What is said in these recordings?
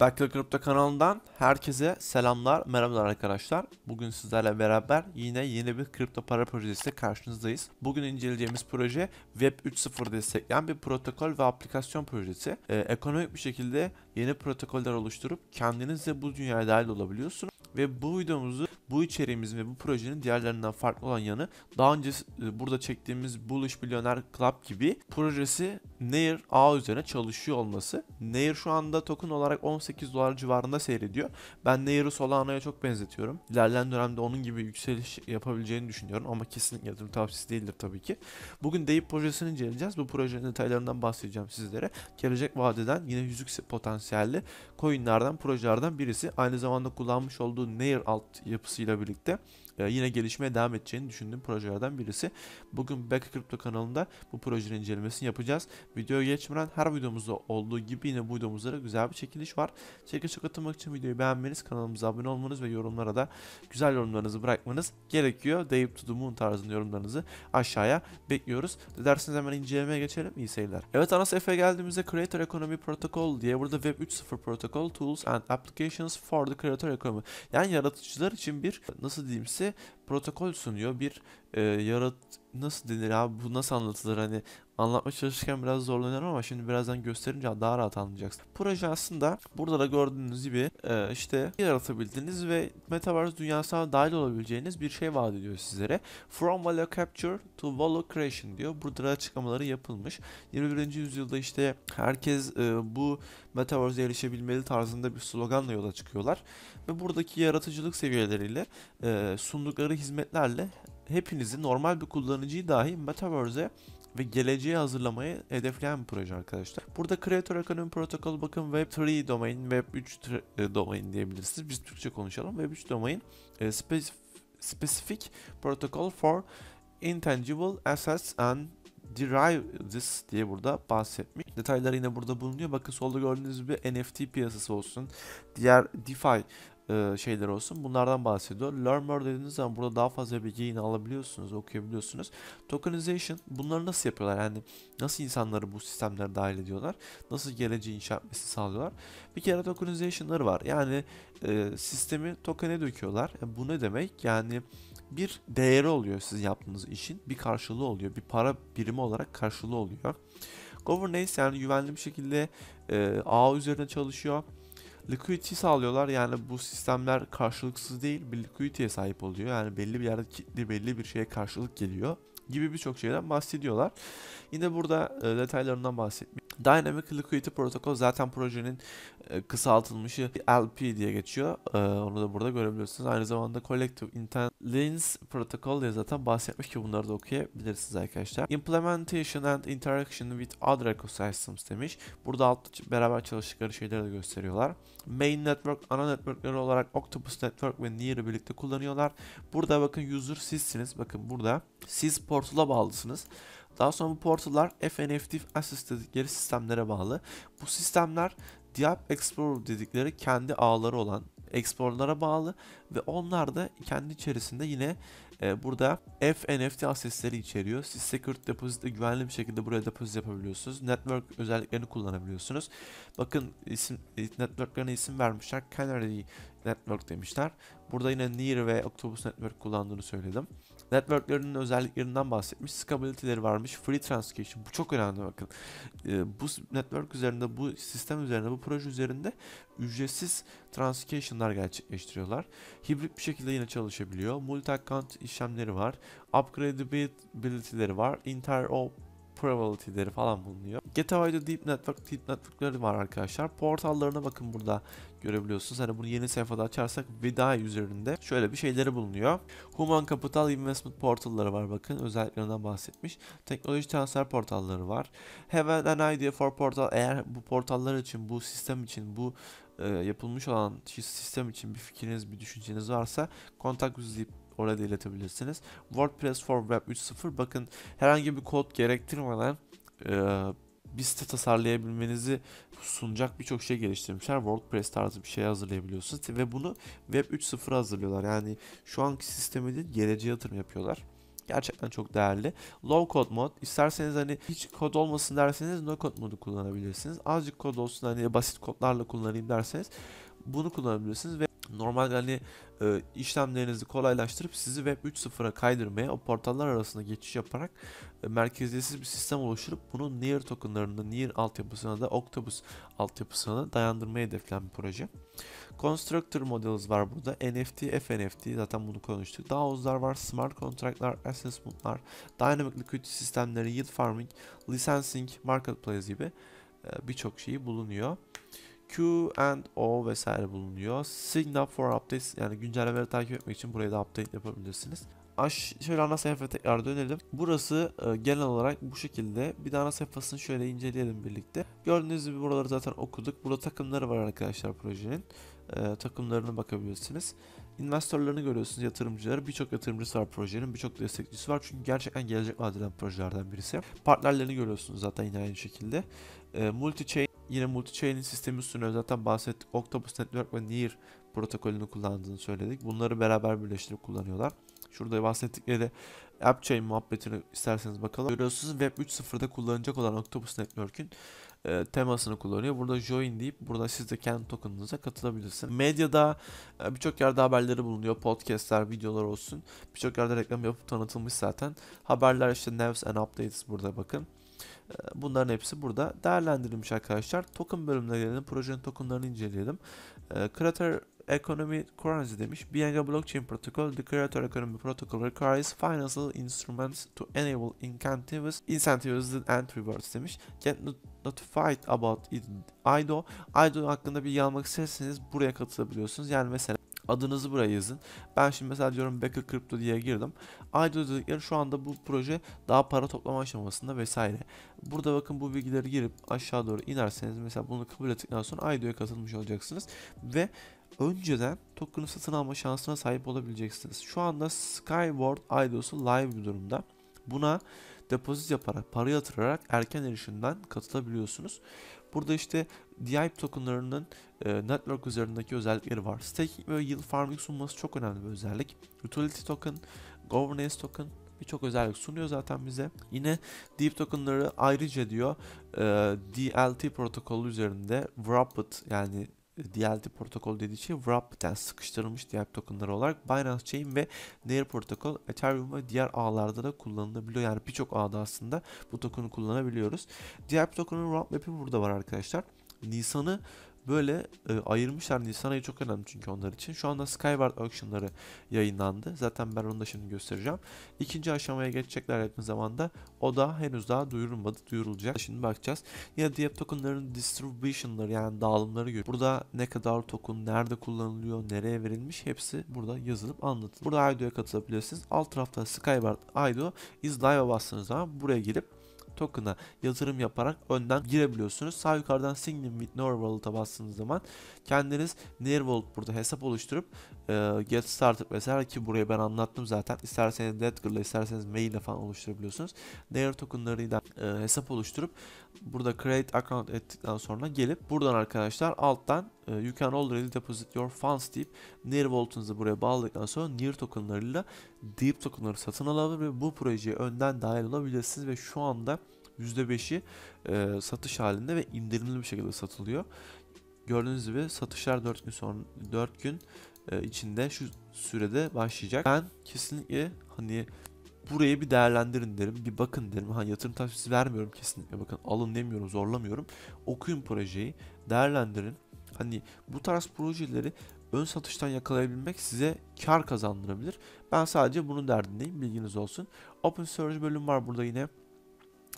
Backler Kripto kanalından herkese selamlar, merhabalar arkadaşlar. Bugün sizlerle beraber yine yeni bir kripto para projesiyle karşınızdayız. Bugün inceleyeceğimiz proje Web 3.0 destekleyen bir protokol ve aplikasyon projesi. Ee, ekonomik bir şekilde yeni protokoller oluşturup kendiniz de bu dünyaya dahil olabiliyorsunuz. Ve bu videomuzu bu içeriğimizin ve bu projenin diğerlerinden farklı olan yanı daha önce e, burada çektiğimiz Bullish Milyoner Club gibi projesi Nair A üzerine çalışıyor olması. Nair şu anda token olarak 18 dolar civarında seyrediyor. Ben Nair'ı Solana'ya çok benzetiyorum. İlerleyen dönemde onun gibi yükseliş yapabileceğini düşünüyorum ama kesinlikle yatırım tavsiyesi değildir tabii ki. Bugün Dave projesini inceleyeceğiz. Bu projenin detaylarından bahsedeceğim sizlere. Gelecek vadeden yine yüzük potansiyelli coinlerden projelerden birisi. Aynı zamanda kullanmış olduğu Nair alt yapısı olmasıyla birlikte e, yine gelişmeye devam edeceğini düşündüğüm projelerden birisi. Bugün Back Crypto kanalında bu projenin incelemesini yapacağız. Videoya geçmeden her videomuzda olduğu gibi yine bu videomuzda da güzel bir çekiliş var. Çekilişe katılmak için videoyu beğenmeniz, kanalımıza abone olmanız ve yorumlara da güzel yorumlarınızı bırakmanız gerekiyor. Deyip tutumun tarzında yorumlarınızı aşağıya bekliyoruz. Dilerseniz hemen incelemeye geçelim. İyi seyirler. Evet ana sayfaya geldiğimizde Creator Economy Protocol diye burada Web 3.0 Protocol Tools and Applications for the Creator Economy. Yani yaratıcılar için bir nasıl diyeyim size? protokol sunuyor. Bir e, yarat nasıl denir abi bu nasıl anlatılır hani anlatmaya çalışırken biraz zorlanıyorum ama şimdi birazdan gösterince daha rahat anlayacaksın. Proje aslında burada da gördüğünüz gibi e, işte yaratabildiğiniz ve Metaverse dünyasına dahil olabileceğiniz bir şey vaat ediyor sizlere. From Value Capture to Value Creation diyor. Burada açıklamaları yapılmış. 21. yüzyılda işte herkes e, bu Metaverse'e erişebilmeli tarzında bir sloganla yola çıkıyorlar. Ve buradaki yaratıcılık seviyeleriyle e, sundukları hizmetlerle hepinizi normal bir kullanıcıyı dahi Metaverse'e ve geleceği hazırlamayı hedefleyen bir proje arkadaşlar. Burada Creator Economy Protocol bakın Web3 domain, Web3 e, domain diyebilirsiniz. Biz Türkçe konuşalım. Web3 domain e, specific protocol for intangible assets and derive this diye burada bahsetmiş. Detayları yine burada bulunuyor. Bakın solda gördüğünüz gibi NFT piyasası olsun. Diğer DeFi e, şeyler olsun. Bunlardan bahsediyor. Learn more dediğiniz zaman burada daha fazla bilgi yine alabiliyorsunuz, okuyabiliyorsunuz. Tokenization bunları nasıl yapıyorlar? Yani nasıl insanları bu sistemlere dahil ediyorlar? Nasıl geleceği inşa etmesi sağlıyorlar? Bir kere tokenization'ları var. Yani e, sistemi token'e döküyorlar. E, bu ne demek? Yani bir değeri oluyor siz yaptığınız işin. Bir karşılığı oluyor. Bir para birimi olarak karşılığı oluyor. Governance yani güvenli bir şekilde e, ağ üzerine çalışıyor liquidity sağlıyorlar. Yani bu sistemler karşılıksız değil bir liquidity'ye sahip oluyor. Yani belli bir yerde kitli belli bir şeye karşılık geliyor gibi birçok şeyden bahsediyorlar. Yine burada e, detaylarından bahsetmiyorum. Dynamic Liquidity Protocol zaten projenin e, kısaltılmışı LP diye geçiyor. E, onu da burada görebiliyorsunuz. Aynı zamanda Collective Intent Lens Protocol diye zaten bahsetmiş ki bunları da okuyabilirsiniz arkadaşlar. Implementation and Interaction with Other Ecosystems demiş. Burada altta beraber çalıştıkları şeyleri de gösteriyorlar. Main Network, ana networkleri olarak Octopus Network ve Near'ı birlikte kullanıyorlar. Burada bakın user sizsiniz. Bakın burada siz portula bağlısınız. Daha sonra bu portallar FNFT Assist geri sistemlere bağlı. Bu sistemler Diap Explorer dedikleri kendi ağları olan explorer'lara bağlı ve onlar da kendi içerisinde yine e, burada FNFT NFT içeriyor. Siz Secret Deposit'te güvenli bir şekilde buraya depozit yapabiliyorsunuz. Network özelliklerini kullanabiliyorsunuz. Bakın isim e, network'larına isim vermişler. Canary Network demişler. Burada yine Near ve Octopus Network kullandığını söyledim. Networklerinin özelliklerinden bahsetmiş. Scalability'leri varmış. Free Transcation. Bu çok önemli bakın. E, bu network üzerinde, bu sistem üzerinde, bu proje üzerinde ücretsiz transcation'lar gerçekleştiriyorlar. Hibrit bir şekilde yine çalışabiliyor. Multi account işlemleri var. Upgradeability'leri var. interoperabilityleri falan bulunuyor. Getaway'da deep network, deep network'leri var arkadaşlar. Portallarına bakın burada görebiliyorsunuz. Hani bunu yeni sayfada açarsak Vida üzerinde şöyle bir şeyleri bulunuyor. Human Capital Investment portalları var bakın. Özelliklerinden bahsetmiş. Teknoloji transfer portalları var. Hemen an idea for portal eğer bu portallar için, bu sistem için, bu e, yapılmış olan sistem için bir fikriniz, bir düşünceniz varsa kontak izleyip orada iletebilirsiniz. WordPress for Web 3.0 bakın herhangi bir kod gerektirmeden e, bir site tasarlayabilmenizi sunacak birçok şey geliştirmişler. WordPress tarzı bir şey hazırlayabiliyorsunuz ve bunu Web 3.0 hazırlıyorlar. Yani şu anki sistemi değil, geleceğe yatırım yapıyorlar. Gerçekten çok değerli. Low code mod. İsterseniz hani hiç kod olmasın derseniz no code modu kullanabilirsiniz. Azıcık kod olsun hani basit kodlarla kullanayım derseniz bunu kullanabilirsiniz ve normal hani e, işlemlerinizi kolaylaştırıp sizi Web 3.0'a kaydırmaya o portallar arasında geçiş yaparak e, merkeziyetsiz bir sistem oluşturup bunun Near tokenlarını Near altyapısına da Octopus altyapısına da dayandırmayı hedefleyen bir proje. Constructor Models var burada. NFT, FNFT zaten bunu konuştuk. DAO'lar var, smart contractlar, assessment'lar, dynamic liquidity sistemleri, yield farming, licensing, marketplace gibi e, birçok şeyi bulunuyor. Q and O vesaire bulunuyor. Sign up for updates yani güncellemeleri takip etmek için buraya da update yapabilirsiniz. Aş şöyle ana sayfaya tekrar dönelim. Burası e, genel olarak bu şekilde. Bir daha ana sayfasını şöyle inceleyelim birlikte. Gördüğünüz gibi buraları zaten okuduk. Burada takımları var arkadaşlar projenin. E, takımlarına bakabilirsiniz. İnvestörlerini görüyorsunuz, yatırımcıları. Birçok yatırımcısı var projenin, birçok destekçisi var. Çünkü gerçekten gelecek vadeden projelerden birisi. Partnerlerini görüyorsunuz zaten yine aynı şekilde. E, multi-chain Yine multi chainin sistemi üstüne zaten bahsettik. Octopus Network ve Near protokolünü kullandığını söyledik. Bunları beraber birleştirip kullanıyorlar. Şurada bahsettikleri AppChain muhabbetini isterseniz bakalım. Görüyorsunuz Web 3.0'da kullanacak olan Octopus Network'ün e, temasını kullanıyor. Burada join deyip burada siz de kendi tokenınıza katılabilirsiniz. Medyada e, birçok yerde haberleri bulunuyor. Podcast'ler, videolar olsun. Birçok yerde reklam yapıp tanıtılmış zaten. Haberler işte News and Updates burada bakın. Ee, bunların hepsi burada değerlendirilmiş arkadaşlar. Token bölümüne gelelim. Projenin tokenlarını inceleyelim. Ee, creator Economy Currency demiş. Being a blockchain protocol, the creator economy protocol requires financial instruments to enable incentives, incentives and rewards demiş. Get notified about it. IDO. IDO hakkında bir almak isterseniz buraya katılabiliyorsunuz. Yani mesela Adınızı buraya yazın. Ben şimdi mesela diyorum Beka Crypto diye girdim. Ayda ödedikleri şu anda bu proje daha para toplama aşamasında vesaire. Burada bakın bu bilgileri girip aşağı doğru inerseniz mesela bunu kabul ettikten sonra Aydo'ya katılmış olacaksınız. Ve önceden token'ı satın alma şansına sahip olabileceksiniz. Şu anda Skyward IDO'su live bir durumda. Buna depozit yaparak, para yatırarak erken erişimden katılabiliyorsunuz. Burada işte DIP tokenlarının e, network üzerindeki özellikleri var. Staking ve yield farming sunması çok önemli bir özellik. Utility token, governance token birçok özellik sunuyor zaten bize. Yine DIP tokenları ayrıca diyor e, DLT protokolü üzerinde wrapped yani DLT protokol dediği şey wrap yani sıkıştırılmış DIP tokenları olarak Binance Chain ve Nair protokol Ethereum ve diğer ağlarda da kullanılabiliyor. Yani birçok ağda aslında bu token'ı kullanabiliyoruz. DIP token'ın roadmap'i burada var arkadaşlar. Nisan'ı böyle e, ayırmışlar. Nisan ayı çok önemli çünkü onlar için. Şu anda Skyward Auction'ları yayınlandı. Zaten ben onu da şimdi göstereceğim. İkinci aşamaya geçecekler yakın zamanda. O da henüz daha duyurulmadı. Duyurulacak. Şimdi bakacağız. Ya diğer tokenların distribution'ları yani dağılımları görüyoruz. Burada ne kadar token, nerede kullanılıyor, nereye verilmiş hepsi burada yazılıp anlatılıyor. Burada IDO'ya katılabilirsiniz. Alt tarafta Skyward IDO izlaya bastığınız zaman buraya girip token'a yatırım yaparak önden girebiliyorsunuz. Sağ yukarıdan Signing with Norwallet'a bastığınız zaman kendiniz Norwallet burada hesap oluşturup e, get started vesaire ki buraya ben anlattım zaten. İsterseniz Ledger'la isterseniz mail ile falan oluşturabiliyorsunuz. Nair tokenlarıyla e, hesap oluşturup burada create account ettikten sonra gelip buradan arkadaşlar alttan e, you can already deposit your funds deyip Near Wallet'ınızı buraya bağladıktan sonra Near tokenlarıyla Deep tokenları satın alabilir ve bu projeye önden dahil olabilirsiniz ve şu anda %5'i e, satış halinde ve indirimli bir şekilde satılıyor. Gördüğünüz gibi satışlar 4 gün sonra 4 gün e, içinde şu sürede başlayacak. Ben kesinlikle hani burayı bir değerlendirin derim. Bir bakın derim. Ha, hani yatırım tavsiyesi vermiyorum kesinlikle. Bakın alın demiyorum zorlamıyorum. Okuyun projeyi. Değerlendirin. Hani bu tarz projeleri ön satıştan yakalayabilmek size kar kazandırabilir. Ben sadece bunun derdindeyim. Bilginiz olsun. Open Search bölüm var burada yine.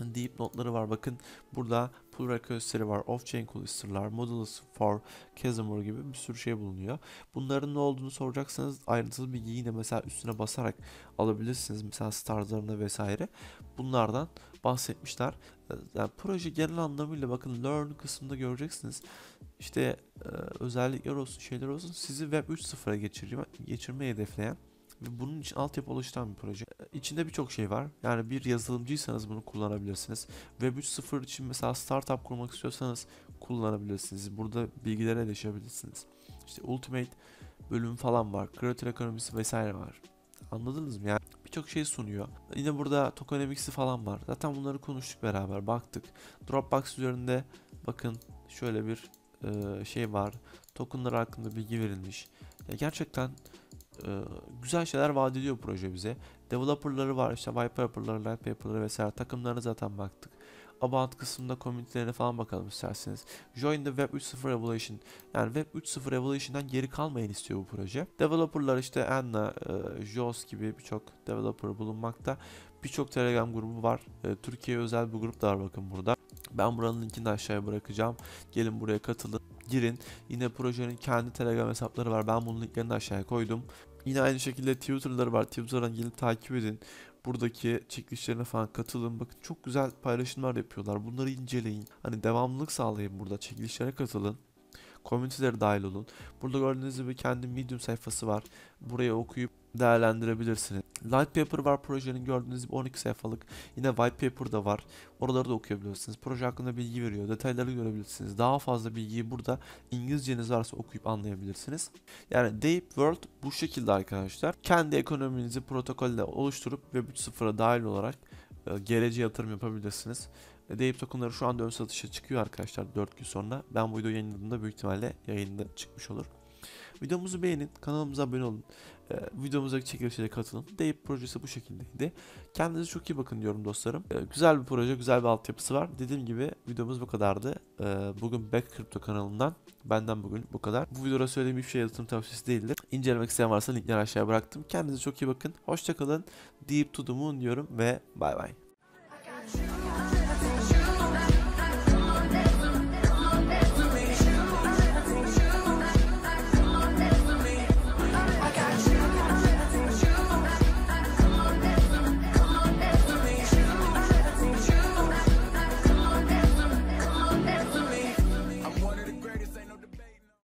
Deep notları var. Bakın burada pull request'leri var, off-chain cluster'lar, modulus for, Casimir gibi bir sürü şey bulunuyor. Bunların ne olduğunu soracaksanız ayrıntılı bir yine mesela üstüne basarak alabilirsiniz. Mesela starlarında vesaire. Bunlardan bahsetmişler. Ee, yani proje genel anlamıyla bakın learn kısmında göreceksiniz. İşte e, özellikler olsun, şeyler olsun sizi web 3.0'a geçirme, geçirmeyi hedefleyen ve bunun için altyapı oluşturan bir proje. E, içinde birçok şey var. Yani bir yazılımcıysanız bunu kullanabilirsiniz. Web 3.0 için mesela startup kurmak istiyorsanız kullanabilirsiniz. Burada bilgilere erişebilirsiniz. İşte Ultimate bölüm falan var. Kreatör ekonomisi vesaire var. Anladınız mı? Yani birçok şey sunuyor. Yine burada tokenomics'i falan var. Zaten bunları konuştuk beraber, baktık. Dropbox üzerinde bakın şöyle bir e, şey var. Tokenlar hakkında bilgi verilmiş. Ya gerçekten ee, güzel şeyler vaat ediyor proje bize. Developer'ları var işte white paper'ları, light vesaire takımlarına zaten baktık. About kısmında komünitelerine falan bakalım isterseniz. Join the Web 3.0 Revolution. Yani Web 3.0 Revolution'dan geri kalmayın istiyor bu proje. Developer'lar işte Anna, e, Jos gibi birçok developer bulunmakta. Birçok Telegram grubu var. E, Türkiye özel bir grup da var bakın burada. Ben buranın linkini aşağıya bırakacağım. Gelin buraya katılın girin. Yine projenin kendi Telegram hesapları var. Ben bunun linklerini aşağıya koydum. Yine aynı şekilde Twitter'ları var. Twitter'dan gelip takip edin. Buradaki çekilişlerine falan katılın. Bakın çok güzel paylaşımlar yapıyorlar. Bunları inceleyin. Hani devamlılık sağlayın burada. Çekilişlere katılın komünitelere dahil olun. Burada gördüğünüz gibi kendi Medium sayfası var. Buraya okuyup değerlendirebilirsiniz. Light paper var projenin gördüğünüz gibi 12 sayfalık. Yine white paper da var. Oraları da okuyabilirsiniz. Proje hakkında bilgi veriyor. Detayları görebilirsiniz. Daha fazla bilgiyi burada İngilizceniz varsa okuyup anlayabilirsiniz. Yani Deep World bu şekilde arkadaşlar. Kendi ekonominizi protokolle oluşturup Web3.0'a dahil olarak e, geleceğe yatırım yapabilirsiniz. E, Deyip tokenları şu anda ön satışa çıkıyor arkadaşlar 4 gün sonra. Ben bu video yayınladığımda büyük ihtimalle yayında çıkmış olur. Videomuzu beğenin, kanalımıza abone olun, e, videomuzdaki çekilişlere katılın. Deyip projesi bu şekildeydi. Kendinize çok iyi bakın diyorum dostlarım. E, güzel bir proje, güzel bir altyapısı var. Dediğim gibi videomuz bu kadardı. E, bugün Back Crypto kanalından benden bugün bu kadar. Bu videoda söylediğim hiçbir şey yatırım tavsiyesi değildir. İncelemek isteyen varsa linkler aşağıya bıraktım. Kendinize çok iyi bakın. Hoşçakalın. Deep to the moon diyorum ve bay bay.